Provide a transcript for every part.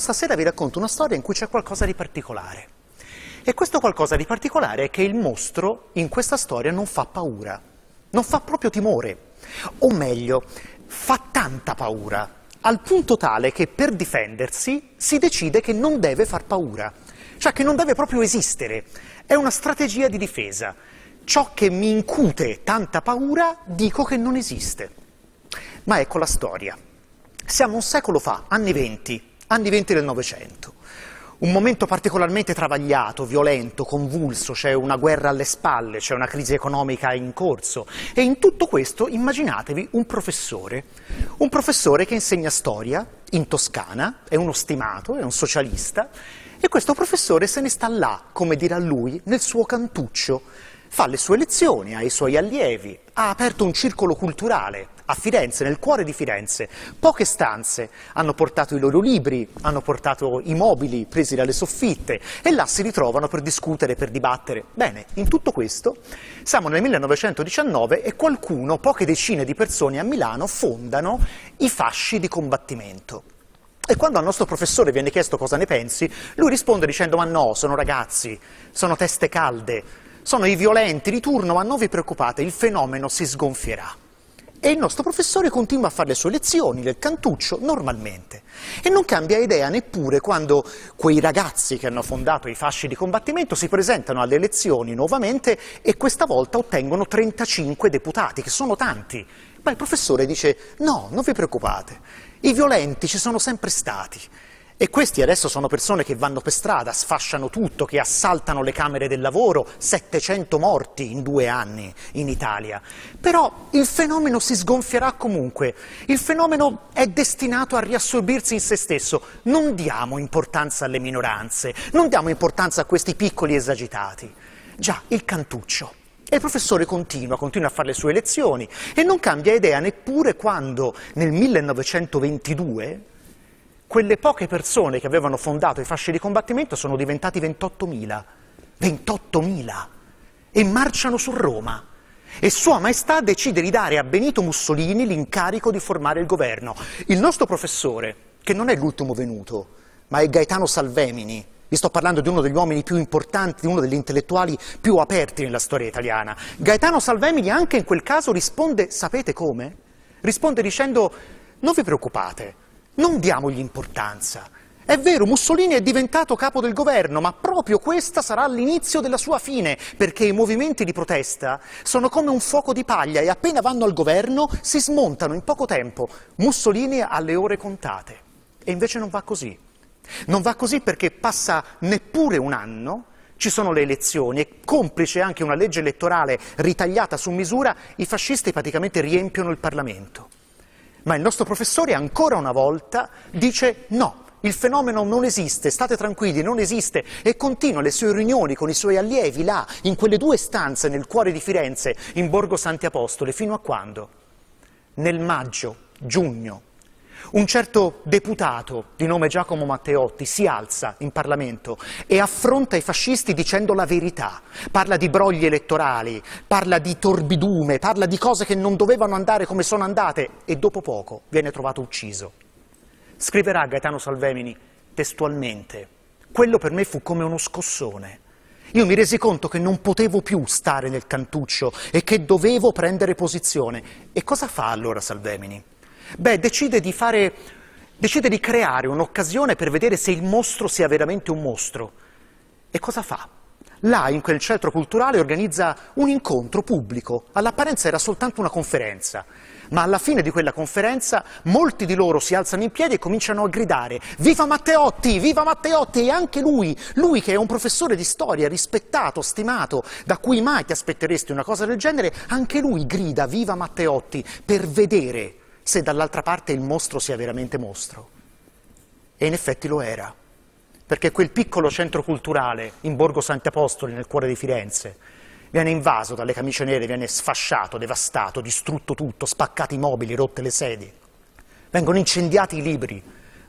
Stasera vi racconto una storia in cui c'è qualcosa di particolare. E questo qualcosa di particolare è che il mostro in questa storia non fa paura, non fa proprio timore, o meglio, fa tanta paura, al punto tale che per difendersi si decide che non deve far paura, cioè che non deve proprio esistere. È una strategia di difesa. Ciò che mi incute tanta paura dico che non esiste. Ma ecco la storia. Siamo un secolo fa, anni venti, anni 20 del Novecento. Un momento particolarmente travagliato, violento, convulso, c'è una guerra alle spalle, c'è una crisi economica in corso e in tutto questo immaginatevi un professore, un professore che insegna storia in Toscana, è uno stimato, è un socialista e questo professore se ne sta là, come dirà lui, nel suo cantuccio, fa le sue lezioni ai suoi allievi, ha aperto un circolo culturale a Firenze, nel cuore di Firenze. Poche stanze hanno portato i loro libri, hanno portato i mobili presi dalle soffitte e là si ritrovano per discutere, per dibattere. Bene, in tutto questo siamo nel 1919 e qualcuno, poche decine di persone a Milano, fondano i fasci di combattimento. E quando al nostro professore viene chiesto cosa ne pensi, lui risponde dicendo ma no, sono ragazzi, sono teste calde, sono i violenti di turno, ma non vi preoccupate, il fenomeno si sgonfierà. E il nostro professore continua a fare le sue lezioni nel cantuccio normalmente. E non cambia idea neppure quando quei ragazzi che hanno fondato i fasci di combattimento si presentano alle elezioni nuovamente e questa volta ottengono 35 deputati, che sono tanti. Ma il professore dice no, non vi preoccupate, i violenti ci sono sempre stati. E questi adesso sono persone che vanno per strada, sfasciano tutto, che assaltano le camere del lavoro, 700 morti in due anni in Italia. Però il fenomeno si sgonfierà comunque, il fenomeno è destinato a riassorbirsi in se stesso. Non diamo importanza alle minoranze, non diamo importanza a questi piccoli esagitati. Già, il cantuccio. E il professore continua, continua a fare le sue lezioni e non cambia idea neppure quando nel 1922 quelle poche persone che avevano fondato i fasci di combattimento sono diventati 28.000. 28.000! E marciano su Roma. E Sua Maestà decide di dare a Benito Mussolini l'incarico di formare il governo. Il nostro professore, che non è l'ultimo venuto, ma è Gaetano Salvemini, vi sto parlando di uno degli uomini più importanti, di uno degli intellettuali più aperti nella storia italiana. Gaetano Salvemini anche in quel caso risponde, sapete come? Risponde dicendo, non vi preoccupate, non diamogli importanza. È vero, Mussolini è diventato capo del governo, ma proprio questa sarà l'inizio della sua fine, perché i movimenti di protesta sono come un fuoco di paglia e appena vanno al governo si smontano in poco tempo. Mussolini ha le ore contate. E invece non va così. Non va così perché passa neppure un anno, ci sono le elezioni e complice anche una legge elettorale ritagliata su misura, i fascisti praticamente riempiono il Parlamento. Ma il nostro professore ancora una volta dice no, il fenomeno non esiste, state tranquilli, non esiste e continua le sue riunioni con i suoi allievi là, in quelle due stanze nel cuore di Firenze, in Borgo Santi Apostoli, fino a quando? Nel maggio, giugno un certo deputato di nome Giacomo Matteotti si alza in Parlamento e affronta i fascisti dicendo la verità. Parla di brogli elettorali, parla di torbidume, parla di cose che non dovevano andare come sono andate e dopo poco viene trovato ucciso. Scriverà Gaetano Salvemini testualmente, quello per me fu come uno scossone. Io mi resi conto che non potevo più stare nel cantuccio e che dovevo prendere posizione. E cosa fa allora Salvemini? Beh, decide di, fare, decide di creare un'occasione per vedere se il mostro sia veramente un mostro. E cosa fa? Là, in quel centro culturale, organizza un incontro pubblico. All'apparenza era soltanto una conferenza. Ma alla fine di quella conferenza molti di loro si alzano in piedi e cominciano a gridare Viva Matteotti! Viva Matteotti! E anche lui, lui che è un professore di storia rispettato, stimato, da cui mai ti aspetteresti una cosa del genere, anche lui grida Viva Matteotti per vedere se dall'altra parte il mostro sia veramente mostro. E in effetti lo era, perché quel piccolo centro culturale in Borgo Sant'Apostoli, nel cuore di Firenze, viene invaso dalle camicie nere, viene sfasciato, devastato, distrutto tutto, spaccati i mobili, rotte le sedi, vengono incendiati i libri,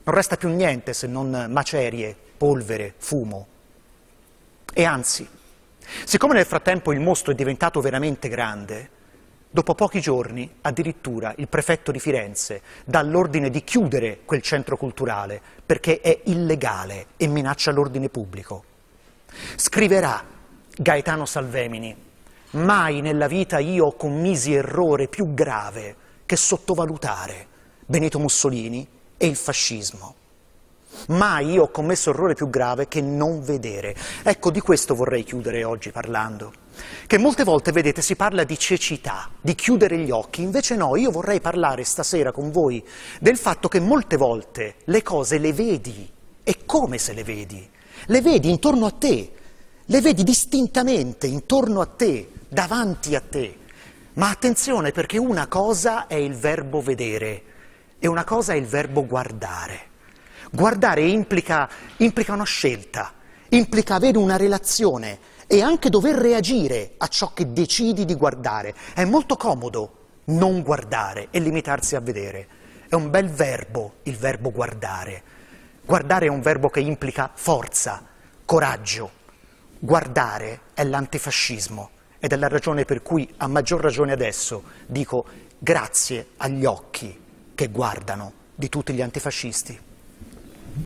non resta più niente se non macerie, polvere, fumo. E anzi, siccome nel frattempo il mostro è diventato veramente grande, Dopo pochi giorni, addirittura, il prefetto di Firenze dà l'ordine di chiudere quel centro culturale perché è illegale e minaccia l'ordine pubblico. Scriverà Gaetano Salvemini, mai nella vita io ho commisi errore più grave che sottovalutare Benito Mussolini e il fascismo. Mai io ho commesso errore più grave che non vedere. Ecco, di questo vorrei chiudere oggi parlando. Che molte volte, vedete, si parla di cecità, di chiudere gli occhi. Invece no, io vorrei parlare stasera con voi del fatto che molte volte le cose le vedi e come se le vedi. Le vedi intorno a te, le vedi distintamente intorno a te, davanti a te. Ma attenzione perché una cosa è il verbo vedere e una cosa è il verbo guardare. Guardare implica, implica una scelta, implica avere una relazione e anche dover reagire a ciò che decidi di guardare. È molto comodo non guardare e limitarsi a vedere. È un bel verbo il verbo guardare. Guardare è un verbo che implica forza, coraggio. Guardare è l'antifascismo ed è la ragione per cui, a maggior ragione adesso, dico grazie agli occhi che guardano di tutti gli antifascisti.